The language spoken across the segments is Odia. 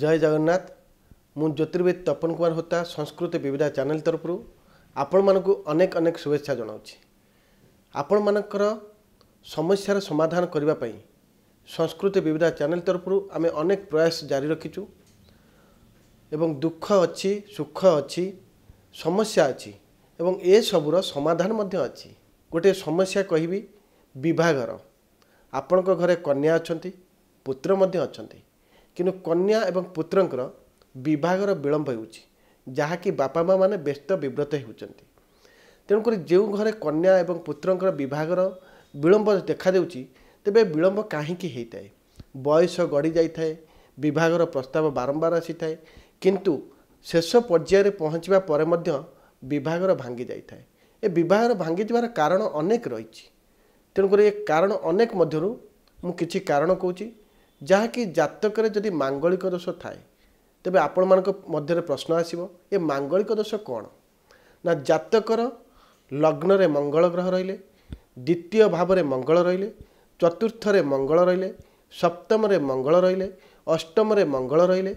ଜୟ ଜଗନ୍ନାଥ ମୁଁ ଜ୍ୟୋତିର୍ବିଦ ତପନ କୁମାର ହୋତା ସଂସ୍କୃତି ବିବିଧା ଚ୍ୟାନେଲ ତରଫରୁ ଆପଣମାନଙ୍କୁ ଅନେକ ଅନେକ ଶୁଭେଚ୍ଛା ଜଣାଉଛି ଆପଣମାନଙ୍କର ସମସ୍ୟାର ସମାଧାନ କରିବା ପାଇଁ ସଂସ୍କୃତି ବିବିଧା ଚ୍ୟାନେଲ ତରଫରୁ ଆମେ ଅନେକ ପ୍ରୟାସ ଜାରି ରଖିଛୁ ଏବଂ ଦୁଃଖ ଅଛି ସୁଖ ଅଛି ସମସ୍ୟା ଅଛି ଏବଂ ଏସବୁର ସମାଧାନ ମଧ୍ୟ ଅଛି ଗୋଟିଏ ସମସ୍ୟା କହିବି ବିବାହଘର ଆପଣଙ୍କ ଘରେ କନ୍ୟା ଅଛନ୍ତି ପୁତ୍ର ମଧ୍ୟ ଅଛନ୍ତି କିନ୍ତୁ କନ୍ୟା ଏବଂ ପୁତ୍ରଙ୍କର ବିଭାଗର ବିଳମ୍ବ ହେଉଛି ଯାହାକି ବାପା ମା' ମାନେ ବ୍ୟସ୍ତ ବିବ୍ରତ ହେଉଛନ୍ତି ତେଣୁକରି ଯେଉଁ ଘରେ କନ୍ୟା ଏବଂ ପୁତ୍ରଙ୍କର ବିଭାଗର ବିଳମ୍ବ ଦେଖାଦେଉଛି ତେବେ ବିଳମ୍ବ କାହିଁକି ହୋଇଥାଏ ବୟସ ଗଡ଼ିଯାଇଥାଏ ବିଭାଗର ପ୍ରସ୍ତାବ ବାରମ୍ବାର ଆସିଥାଏ କିନ୍ତୁ ଶେଷ ପର୍ଯ୍ୟାୟରେ ପହଞ୍ଚିବା ପରେ ମଧ୍ୟ ବିଭାଗର ଭାଙ୍ଗି ଯାଇଥାଏ ଏ ବିବାହର ଭାଙ୍ଗିଯିବାର କାରଣ ଅନେକ ରହିଛି ତେଣୁକରି ଏ କାରଣ ଅନେକ ମଧ୍ୟରୁ ମୁଁ କିଛି କାରଣ କହୁଛି ଯାହାକି ଜାତକରେ ଯଦି ମାଙ୍ଗଳିକ ଦୋଷ ଥାଏ ତେବେ ଆପଣମାନଙ୍କ ମଧ୍ୟରେ ପ୍ରଶ୍ନ ଆସିବ ଏ ମାଙ୍ଗଳିକ ଦୋଷ କ'ଣ ନା ଜାତକର ଲଗ୍ନରେ ମଙ୍ଗଳ ଗ୍ରହ ରହିଲେ ଦ୍ୱିତୀୟ ଭାବରେ ମଙ୍ଗଳ ରହିଲେ ଚତୁର୍ଥରେ ମଙ୍ଗଳ ରହିଲେ ସପ୍ତମରେ ମଙ୍ଗଳ ରହିଲେ ଅଷ୍ଟମରେ ମଙ୍ଗଳ ରହିଲେ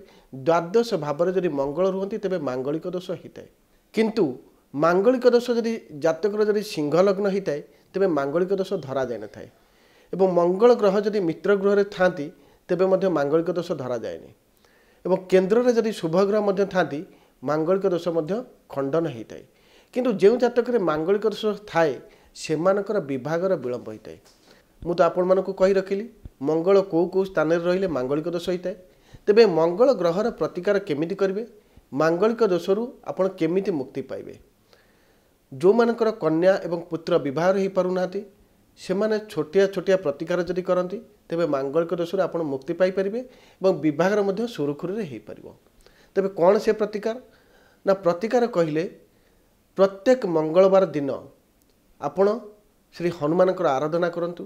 ଦ୍ୱାଦଶ ଭାବରେ ଯଦି ମଙ୍ଗଳ ରୁହନ୍ତି ତେବେ ମାଙ୍ଗଳିକ ଦୋଷ ହୋଇଥାଏ କିନ୍ତୁ ମାଙ୍ଗଳିକ ଦୋଷ ଯଦି ଜାତକର ଯଦି ସିଂହ ଲଗ୍ନ ହୋଇଥାଏ ତେବେ ମାଙ୍ଗଳିକ ଦୋଷ ଧରାଯାଇନଥାଏ ଏବଂ ମଙ୍ଗଳ ଗ୍ରହ ଯଦି ମିତ୍ର ଗୃହରେ ଥାଆନ୍ତି ତେବେ ମଧ୍ୟ ମାଙ୍ଗଳିକ ଦୋଷ ଧରାଯାଏନି ଏବଂ କେନ୍ଦ୍ରରେ ଯଦି ଶୁଭଗ୍ରହ ମଧ୍ୟ ଥାନ୍ତି ମାଙ୍ଗଳିକ ଦୋଷ ମଧ୍ୟ ଖଣ୍ଡନ ହୋଇଥାଏ କିନ୍ତୁ ଯେଉଁ ଜାତକରେ ମାଙ୍ଗଳିକ ଦୋଷ ଥାଏ ସେମାନଙ୍କର ବିଭାଗର ବିଳମ୍ବ ହୋଇଥାଏ ମୁଁ ତ ଆପଣମାନଙ୍କୁ କହି ରଖିଲି ମଙ୍ଗଳ କେଉଁ କେଉଁ ସ୍ଥାନରେ ରହିଲେ ମାଙ୍ଗଳିକ ଦୋଷ ହୋଇଥାଏ ତେବେ ମଙ୍ଗଳ ଗ୍ରହର ପ୍ରତିକାର କେମିତି କରିବେ ମାଙ୍ଗଳିକ ଦୋଷରୁ ଆପଣ କେମିତି ମୁକ୍ତି ପାଇବେ ଯେଉଁମାନଙ୍କର କନ୍ୟା ଏବଂ ପୁତ୍ର ବିବାହ ହୋଇପାରୁନାହାନ୍ତି ସେମାନେ ଛୋଟିଆ ଛୋଟିଆ ପ୍ରତିକାର ଯଦି କରନ୍ତି ତେବେ ମାଙ୍ଗଳିକ ଦୋଷରୁ ଆପଣ ମୁକ୍ତି ପାଇପାରିବେ ଏବଂ ବିବାହର ମଧ୍ୟ ସୁରୁଖୁରୁରେ ହୋଇପାରିବ ତେବେ କ'ଣ ସେ ପ୍ରତିକାର ନା ପ୍ରତିକାର କହିଲେ ପ୍ରତ୍ୟେକ ମଙ୍ଗଳବାର ଦିନ ଆପଣ ଶ୍ରୀ ହନୁମାନଙ୍କର ଆରାଧନା କରନ୍ତୁ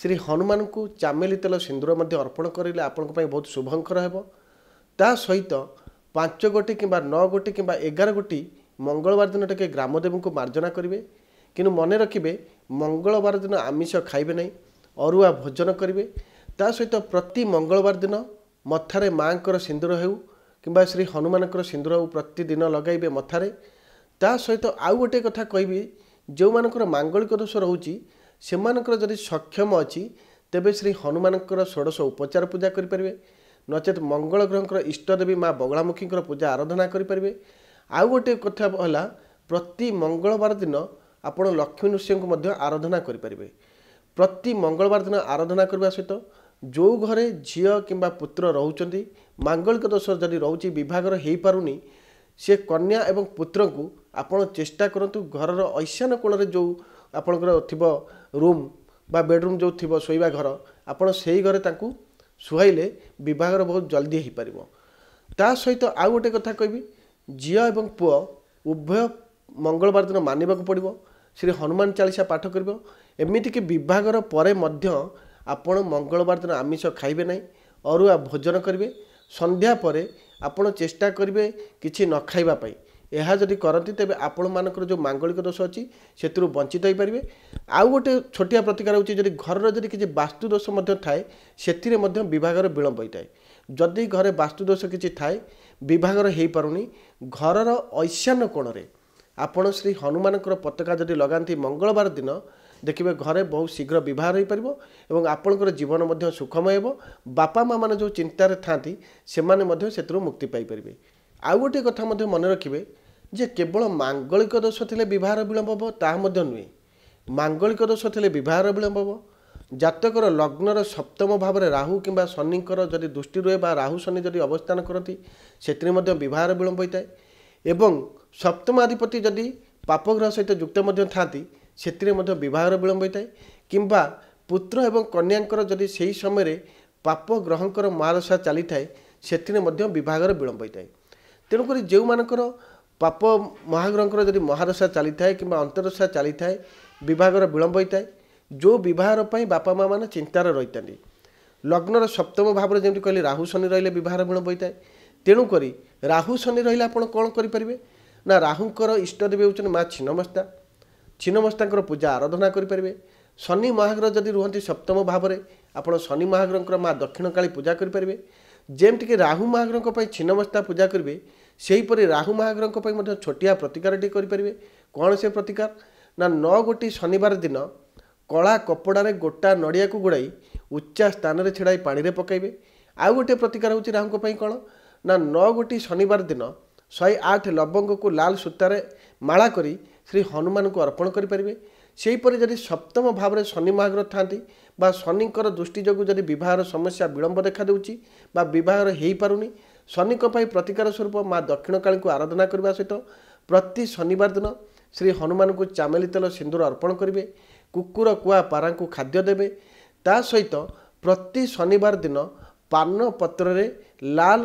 ଶ୍ରୀ ହନୁମାନଙ୍କୁ ଚାମେଲି ତେଲ ସିନ୍ଦୁର ମଧ୍ୟ ଅର୍ପଣ କରିଲେ ଆପଣଙ୍କ ପାଇଁ ବହୁତ ଶୁଭଙ୍କର ହେବ ତା ସହିତ ପାଞ୍ଚ ଗୋଟି କିମ୍ବା ନଅ ଗୋଟି କିମ୍ବା ଏଗାର ଗୋଟି ମଙ୍ଗଳବାର ଦିନ ଟିକେ ଗ୍ରାମଦେବଙ୍କୁ ମାର୍ଜନା କରିବେ କିନ୍ତୁ ମନେ ରଖିବେ ମଙ୍ଗଳବାର ଦିନ ଆମିଷ ଖାଇବେ ନାହିଁ ଅରୁଆ ଭୋଜନ କରିବେ ତା ସହିତ ପ୍ରତି ମଙ୍ଗଳବାର ଦିନ ମଥାରେ ମାଆଙ୍କର ସିନ୍ଦୁର ହେଉ କିମ୍ବା ଶ୍ରୀ ହନୁମାନଙ୍କର ସିନ୍ଦୁର ହେଉ ପ୍ରତିଦିନ ଲଗାଇବେ ମଥାରେ ତା ସହିତ ଆଉ ଗୋଟିଏ କଥା କହିବି ଯେଉଁମାନଙ୍କର ମାଙ୍ଗଳିକ ଦୋଷ ରହୁଛି ସେମାନଙ୍କର ଯଦି ସକ୍ଷମ ଅଛି ତେବେ ଶ୍ରୀ ହନୁମାନଙ୍କର ଷୋଡ଼ଶ ଉପଚାର ପୂଜା କରିପାରିବେ ନଚେତ୍ ମଙ୍ଗଳ ଗ୍ରହଙ୍କର ଇଷ୍ଟଦେବୀ ମା' ବଗଳାମୁଖୀଙ୍କର ପୂଜା ଆରାଧନା କରିପାରିବେ ଆଉ ଗୋଟିଏ କଥା ହେଲା ପ୍ରତି ମଙ୍ଗଳବାର ଦିନ ଆପଣ ଲକ୍ଷ୍ମୀ ନୃସିଂହଙ୍କୁ ମଧ୍ୟ ଆରାଧନା କରିପାରିବେ ପ୍ରତି ମଙ୍ଗଳବାର ଦିନ ଆରାଧନା କରିବା ସହିତ ଯେଉଁ ଘରେ ଝିଅ କିମ୍ବା ପୁତ୍ର ରହୁଛନ୍ତି ମାଙ୍ଗଳିକ ଦୋଷ ଯଦି ରହୁଛି ବିଭାଘର ହୋଇପାରୁନି ସେ କନ୍ୟା ଏବଂ ପୁତ୍ରଙ୍କୁ ଆପଣ ଚେଷ୍ଟା କରନ୍ତୁ ଘରର ଐଶାନ କୋଣରେ ଯେଉଁ ଆପଣଙ୍କର ଥିବ ରୁମ୍ ବା ବେଡ଼ରୁମ୍ ଯେଉଁ ଥିବ ଶୋଇବା ଘର ଆପଣ ସେହି ଘରେ ତାଙ୍କୁ ଶୁହାଇଲେ ବିବାହର ବହୁତ ଜଲ୍ଦି ହୋଇପାରିବ ତା ସହିତ ଆଉ ଗୋଟେ କଥା କହିବି ଝିଅ ଏବଂ ପୁଅ ଉଭୟ ମଙ୍ଗଳବାର ଦିନ ମାନିବାକୁ ପଡ଼ିବ ଶ୍ରୀ ହନୁମାନ ଚାଳିଶା ପାଠ କରିବ ଏମିତିକି ବିଭାଘର ପରେ ମଧ୍ୟ ଆପଣ ମଙ୍ଗଳବାର ଦିନ ଆମିଷ ଖାଇବେ ନାହିଁ ଅରୁଆ ଭୋଜନ କରିବେ ସନ୍ଧ୍ୟା ପରେ ଆପଣ ଚେଷ୍ଟା କରିବେ କିଛି ନ ଖାଇବା ପାଇଁ ଏହା ଯଦି କରନ୍ତି ତେବେ ଆପଣମାନଙ୍କର ଯେଉଁ ମାଙ୍ଗଳିକ ଦୋଷ ଅଛି ସେଥିରୁ ବଞ୍ଚିତ ହୋଇପାରିବେ ଆଉ ଗୋଟେ ଛୋଟିଆ ପ୍ରତିକାର ହେଉଛି ଯଦି ଘରର ଯଦି କିଛି ବାସ୍ତୁ ଦୋଷ ମଧ୍ୟ ଥାଏ ସେଥିରେ ମଧ୍ୟ ବିଭାଘର ବିଳମ୍ବ ହୋଇଥାଏ ଯଦି ଘରେ ବାସ୍ତୁ ଦୋଷ କିଛି ଥାଏ ବିଭାଘର ହୋଇପାରୁନି ଘରର ଐଶାନ୍ୟ କୋଣରେ ଆପଣ ଶ୍ରୀ ହନୁମାନଙ୍କର ପତାକା ଯଦି ଲଗାନ୍ତି ମଙ୍ଗଳବାର ଦିନ ଦେଖିବେ ଘରେ ବହୁତ ଶୀଘ୍ର ବିବାହ ହୋଇପାରିବ ଏବଂ ଆପଣଙ୍କର ଜୀବନ ମଧ୍ୟ ସୁଖମୟ ହେବ ବାପା ମାଆମାନେ ଯେଉଁ ଚିନ୍ତାରେ ଥାନ୍ତି ସେମାନେ ମଧ୍ୟ ସେଥିରୁ ମୁକ୍ତି ପାଇପାରିବେ ଆଉ ଗୋଟିଏ କଥା ମଧ୍ୟ ମନେ ରଖିବେ ଯେ କେବଳ ମାଙ୍ଗଳିକ ଦୋଷ ଥିଲେ ବିବାହର ବିଳମ୍ବ ହେବ ତାହା ମଧ୍ୟ ନୁହେଁ ମାଙ୍ଗଳିକ ଦୋଷ ଥିଲେ ବିବାହର ବିଳମ୍ବ ହେବ ଜାତକର ଲଗ୍ନର ସପ୍ତମ ଭାବରେ ରାହୁ କିମ୍ବା ଶନିଙ୍କର ଯଦି ଦୃଷ୍ଟି ରୁହେ ବା ରାହୁ ଶନି ଯଦି ଅବସ୍ଥାନ କରନ୍ତି ସେଥିରେ ମଧ୍ୟ ବିବାହର ବିଳମ୍ବ ହୋଇଥାଏ ଏବଂ ସପ୍ତମାଧିପତି ଯଦି ପାପଗ୍ରହ ସହିତ ଯୁକ୍ତ ମଧ୍ୟ ଥାନ୍ତି ସେଥିରେ ମଧ୍ୟ ବିବାହର ବିଳମ୍ବ ହୋଇଥାଏ କିମ୍ବା ପୁତ୍ର ଏବଂ କନ୍ୟାଙ୍କର ଯଦି ସେହି ସମୟରେ ପାପ ଗ୍ରହଙ୍କର ମହାଦଶା ଚାଲିଥାଏ ସେଥିରେ ମଧ୍ୟ ବିବାହର ବିଳମ୍ବ ହୋଇଥାଏ ତେଣୁକରି ଯେଉଁମାନଙ୍କର ପାପ ମହାଗ୍ରହଙ୍କର ଯଦି ମହାଦଶା ଚାଲିଥାଏ କିମ୍ବା ଅନ୍ତରସା ଚାଲିଥାଏ ବିବାହର ବିଳମ୍ବ ହୋଇଥାଏ ଯେଉଁ ବିବାହର ପାଇଁ ବାପା ମାଆମାନେ ଚିନ୍ତାରେ ରହିଥାନ୍ତି ଲଗ୍ନର ସପ୍ତମ ଭାବରେ ଯେମିତି କହିଲେ ରାହୁ ଶନି ରହିଲେ ବିବାହର ବିଳମ୍ବ ହୋଇଥାଏ ତେଣୁକରି ରାହୁ ଶନି ରହିଲେ ଆପଣ କ'ଣ କରିପାରିବେ ନା ରାହୁଙ୍କର ଇଷ୍ଟଦେବୀ ହେଉଛନ୍ତି ମା' ଛିନ୍ନମସ୍ତା ଛିନ୍ନମସ୍ତାଙ୍କର ପୂଜା ଆରାଧନା କରିପାରିବେ ଶନି ମହାଗ୍ରହ ଯଦି ରୁହନ୍ତି ସପ୍ତମ ଭାବରେ ଆପଣ ଶନି ମହାଗ୍ରହଙ୍କର ମା ଦକ୍ଷିଣ କାଳୀ ପୂଜା କରିପାରିବେ ଯେମିତିକି ରାହୁ ମହାଗ୍ରହଙ୍କ ପାଇଁ ଛିନ୍ନମସ୍ତା ପୂଜା କରିବେ ସେହିପରି ରାହୁ ମହାଗ୍ରହଙ୍କ ପାଇଁ ମଧ୍ୟ ଛୋଟିଆ ପ୍ରତିକାରଟିଏ କରିପାରିବେ କ'ଣ ସେ ପ୍ରତିକାର ନା ନଅ ଗୋଟି ଶନିବାର ଦିନ କଳା କପଡ଼ାରେ ଗୋଟା ନଡ଼ିଆକୁ ଗୋଡ଼ାଇ ଉଚ୍ଚା ସ୍ଥାନରେ ଛିଡ଼ାଇ ପାଣିରେ ପକାଇବେ ଆଉ ଗୋଟିଏ ପ୍ରତିକାର ହେଉଛି ରାହୁଙ୍କ ପାଇଁ କ'ଣ ନା ନଅ ଗୋଟି ଶନିବାର ଦିନ ଶହେ ଆଠ ଲବଙ୍ଗକୁ ଲାଲ ସୂତାରେ ମାଳା କରି ଶ୍ରୀ ହନୁମାନଙ୍କୁ ଅର୍ପଣ କରିପାରିବେ ସେହିପରି ଯଦି ସପ୍ତମ ଭାବରେ ଶନି ମହାଗ୍ର ଥାନ୍ତି ବା ଶନିଙ୍କର ଦୃଷ୍ଟି ଯୋଗୁଁ ଯଦି ବିବାହର ସମସ୍ୟା ବିଳମ୍ବ ଦେଖାଦେଉଛି ବା ବିବାହର ହୋଇପାରୁନି ଶନିଙ୍କ ପାଇଁ ପ୍ରତିକାର ସ୍ୱରୂପ ମା' ଦକ୍ଷିଣ କାଳୀଙ୍କୁ ଆରାଧନା କରିବା ସହିତ ପ୍ରତି ଶନିବାର ଦିନ ଶ୍ରୀ ହନୁମାନଙ୍କୁ ଚାମେଲି ତେଲ ସିନ୍ଦୁର ଅର୍ପଣ କରିବେ କୁକୁର କୁଆ ପାରାଙ୍କୁ ଖାଦ୍ୟ ଦେବେ ତା ସହିତ ପ୍ରତି ଶନିବାର ଦିନ ପାନ ପତ୍ରରେ ଲାଲ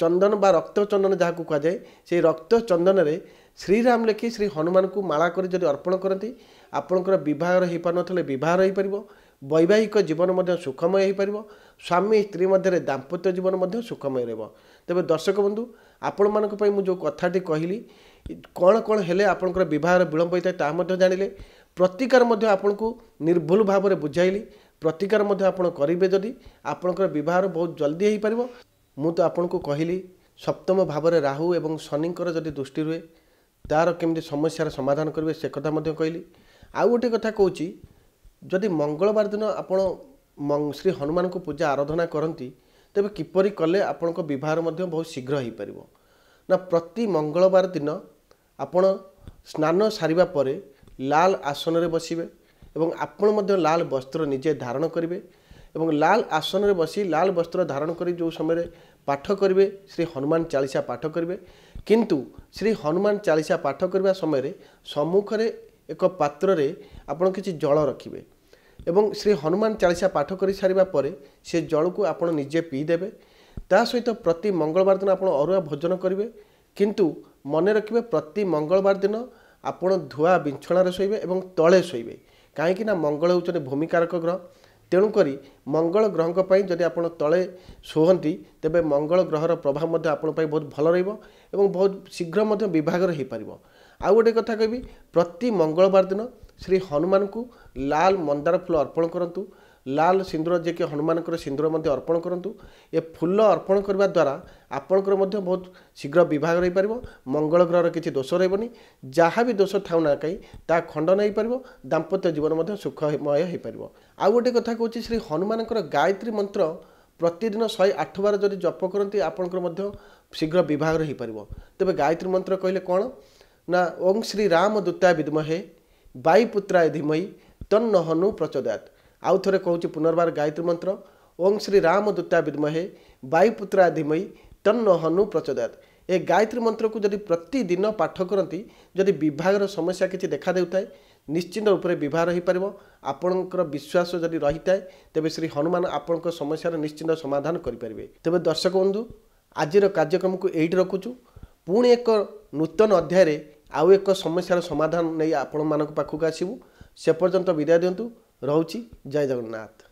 ଚନ୍ଦନ ବା ରକ୍ତ ଚନ୍ଦନ ଯାହାକୁ କୁହାଯାଏ ସେହି ରକ୍ତ ଚନ୍ଦନରେ ଶ୍ରୀରାମ ଲେଖି ଶ୍ରୀ ହନୁମାନଙ୍କୁ ମାଳା କରି ଯଦି ଅର୍ପଣ କରନ୍ତି ଆପଣଙ୍କର ବିବାହର ହୋଇପାରୁନଥିଲେ ବିବାହ ରହିପାରିବ ବୈବାହିକ ଜୀବନ ମଧ୍ୟ ସୁଖମୟ ହୋଇପାରିବ ସ୍ୱାମୀ ସ୍ତ୍ରୀ ମଧ୍ୟରେ ଦାମ୍ପତ୍ୟ ଜୀବନ ମଧ୍ୟ ସୁଖମୟ ରହିବ ତେବେ ଦର୍ଶକ ବନ୍ଧୁ ଆପଣମାନଙ୍କ ପାଇଁ ମୁଁ ଯେଉଁ କଥାଟି କହିଲି କ'ଣ କ'ଣ ହେଲେ ଆପଣଙ୍କର ବିବାହର ବିଳମ୍ବ ହୋଇଥାଏ ତାହା ମଧ୍ୟ ଜାଣିଲେ ପ୍ରତିକାର ମଧ୍ୟ ଆପଣଙ୍କୁ ନିର୍ଭୁଲ ଭାବରେ ବୁଝାଇଲି ପ୍ରତିକାର ମଧ୍ୟ ଆପଣ କରିବେ ଯଦି ଆପଣଙ୍କର ବିବାହର ବହୁତ ଜଲ୍ଦି ହୋଇପାରିବ ମୁଁ ତ ଆପଣଙ୍କୁ କହିଲି ସପ୍ତମ ଭାବରେ ରାହୁ ଏବଂ ଶନିଙ୍କର ଯଦି ଦୃଷ୍ଟି ରୁହେ ତା'ର କେମିତି ସମସ୍ୟାର ସମାଧାନ କରିବେ ସେ କଥା ମଧ୍ୟ କହିଲି ଆଉ ଗୋଟିଏ କଥା କହୁଛି ଯଦି ମଙ୍ଗଳବାର ଦିନ ଆପଣ ଶ୍ରୀ ହନୁମାନଙ୍କୁ ପୂଜା ଆରାଧନା କରନ୍ତି ତେବେ କିପରି କଲେ ଆପଣଙ୍କ ବିବାହର ମଧ୍ୟ ବହୁତ ଶୀଘ୍ର ହୋଇପାରିବ ନା ପ୍ରତି ମଙ୍ଗଳବାର ଦିନ ଆପଣ ସ୍ନାନ ସାରିବା ପରେ ଲାଲ ଆସନରେ ବସିବେ ଏବଂ ଆପଣ ମଧ୍ୟ ଲାଲ ବସ୍ତ୍ର ନିଜେ ଧାରଣ କରିବେ ଏବଂ ଲାଲ ଆସନରେ ବସି ଲାଲ ବସ୍ତ୍ର ଧାରଣ କରି ଯେଉଁ ସମୟରେ ପାଠ କରିବେ ଶ୍ରୀ ହନୁମାନ ଚାଳିଶା ପାଠ କରିବେ କିନ୍ତୁ ଶ୍ରୀ ହନୁମାନ ଚାଳିଶା ପାଠ କରିବା ସମୟରେ ସମ୍ମୁଖରେ ଏକ ପାତ୍ରରେ ଆପଣ କିଛି ଜଳ ରଖିବେ ଏବଂ ଶ୍ରୀ ହନୁମାନ ଚାଳିଶା ପାଠ କରିସାରିବା ପରେ ସେ ଜଳକୁ ଆପଣ ନିଜେ ପିଇଦେବେ ତା ସହିତ ପ୍ରତି ମଙ୍ଗଳବାର ଦିନ ଆପଣ ଅରୁଆ ଭୋଜନ କରିବେ କିନ୍ତୁ ମନେ ରଖିବେ ପ୍ରତି ମଙ୍ଗଳବାର ଦିନ ଆପଣ ଧୁଆ ବିଞ୍ଛଣାରେ ଶୋଇବେ ଏବଂ ତଳେ ଶୋଇବେ କାହିଁକିନା ମଙ୍ଗଳ ହେଉଛନ୍ତି ଭୂମିକାରକ ଗ୍ରହ ତେଣୁକରି ମଙ୍ଗଳ ଗ୍ରହଙ୍କ ପାଇଁ ଯଦି ଆପଣ ତଳେ ଶୁଅନ୍ତି ତେବେ ମଙ୍ଗଳ ଗ୍ରହର ପ୍ରଭାବ ମଧ୍ୟ ଆପଣଙ୍କ ପାଇଁ ବହୁତ ଭଲ ରହିବ ଏବଂ ବହୁତ ଶୀଘ୍ର ମଧ୍ୟ ବିଭାଗର ହୋଇପାରିବ ଆଉ ଗୋଟିଏ କଥା କହିବି ପ୍ରତି ମଙ୍ଗଳବାର ଦିନ ଶ୍ରୀ ହନୁମାନଙ୍କୁ ଲାଲ ମନ୍ଦାର ଫୁଲ ଅର୍ପଣ କରନ୍ତୁ ଲାଲ ସିନ୍ଦୁର ଯିଏକି ହନୁମାନଙ୍କର ସିନ୍ଦୁର ମଧ୍ୟ ଅର୍ପଣ କରନ୍ତୁ ଏ ଫୁଲ ଅର୍ପଣ କରିବା ଦ୍ୱାରା ଆପଣଙ୍କର ମଧ୍ୟ ବହୁତ ଶୀଘ୍ର ବିଭାଗ ରହିପାରିବ ମଙ୍ଗଳ ଗ୍ରହର କିଛି ଦୋଷ ରହିବନି ଯାହା ବି ଦୋଷ ଥାଉ ନା କାହିଁ ତାହା ଖଣ୍ଡନ ହୋଇପାରିବ ଦାମ୍ପତ୍ୟ ଜୀବନ ମଧ୍ୟ ସୁଖମୟ ହୋଇପାରିବ ଆଉ ଗୋଟିଏ କଥା କହୁଛି ଶ୍ରୀ ହନୁମାନଙ୍କର ଗାୟତ୍ରୀ ମନ୍ତ୍ର ପ୍ରତିଦିନ ଶହେ ଆଠ ବାର ଯଦି ଜପ କରନ୍ତି ଆପଣଙ୍କର ମଧ୍ୟ ଶୀଘ୍ର ବିଭାଗ ହୋଇପାରିବ ତେବେ ଗାୟତ୍ରୀ ମନ୍ତ୍ର କହିଲେ କ'ଣ ନା ଓଂ ଶ୍ରୀ ରାମ ଦୂତା ବିଦ୍ମହେ ବାୟୁପୁତ୍ରାୟ ଧିମହି ହନୁ ପ୍ରଚୋଦୟାତ ଆଉ ଥରେ କହୁଛି ପୁନର୍ବାର ଗାୟତ୍ରୀ ମନ୍ତ୍ର ଓଂ ଶ୍ରୀ ରାମ ଦୂତା ବିଦ୍ମହେ ବାୟୁପୁତ୍ରା ଧିମୟ ତନ୍ନ ହନୁ ପ୍ରଚୋଦୟତ ଏ ଗାୟତ୍ରୀ ମନ୍ତ୍ରକୁ ଯଦି ପ୍ରତିଦିନ ପାଠ କରନ୍ତି ଯଦି ବିବାହର ସମସ୍ୟା କିଛି ଦେଖାଦେଉଥାଏ ନିଶ୍ଚିନ୍ତ ରୂପରେ ବିବାହ ରହିପାରିବ ଆପଣଙ୍କର ବିଶ୍ୱାସ ଯଦି ରହିଥାଏ ତେବେ ଶ୍ରୀ ହନୁମାନ ଆପଣଙ୍କ ସମସ୍ୟାର ନିଶ୍ଚିନ୍ତ ସମାଧାନ କରିପାରିବେ ତେବେ ଦର୍ଶକ ବନ୍ଧୁ ଆଜିର କାର୍ଯ୍ୟକ୍ରମକୁ ଏଇଠି ରଖୁଛୁ ପୁଣି ଏକ ନୂତନ ଅଧ୍ୟାୟରେ ଆଉ ଏକ ସମସ୍ୟାର ସମାଧାନ ନେଇ ଆପଣମାନଙ୍କ ପାଖକୁ ଆସିବୁ ସେ ପର୍ଯ୍ୟନ୍ତ ବିଦାୟ ଦିଅନ୍ତୁ ରହୁଛି ଜୟ ଜଗନ୍ନାଥ